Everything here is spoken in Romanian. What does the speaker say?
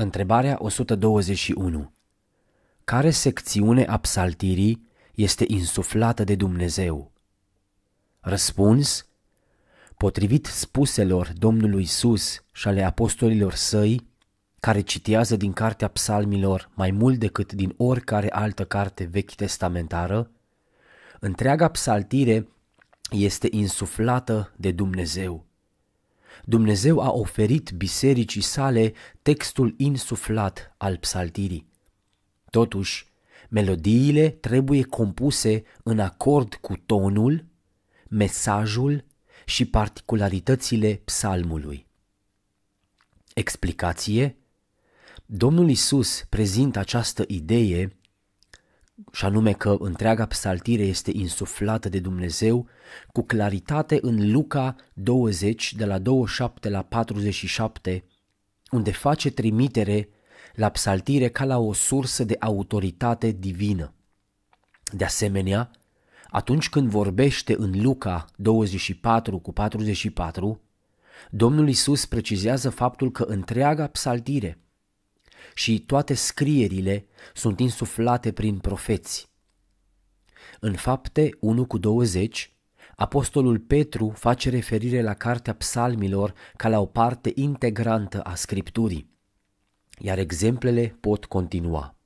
Întrebarea 121. Care secțiune a psaltirii este insuflată de Dumnezeu? Răspuns. Potrivit spuselor Domnului Sus și ale apostolilor săi, care citează din cartea psalmilor mai mult decât din oricare altă carte vechi testamentară, întreaga psaltire este insuflată de Dumnezeu. Dumnezeu a oferit bisericii sale textul insuflat al psaltirii. Totuși, melodiile trebuie compuse în acord cu tonul, mesajul și particularitățile psalmului. Explicație Domnul Isus prezintă această idee și anume că întreaga psaltire este insuflată de Dumnezeu, cu claritate în Luca 20, de la 27 la 47, unde face trimitere la psaltire ca la o sursă de autoritate divină. De asemenea, atunci când vorbește în Luca 24 cu 44, Domnul Isus precizează faptul că întreaga psaltire – și toate scrierile sunt insuflate prin profeți. În fapte 1 cu 20, Apostolul Petru face referire la Cartea Psalmilor ca la o parte integrantă a Scripturii, iar exemplele pot continua.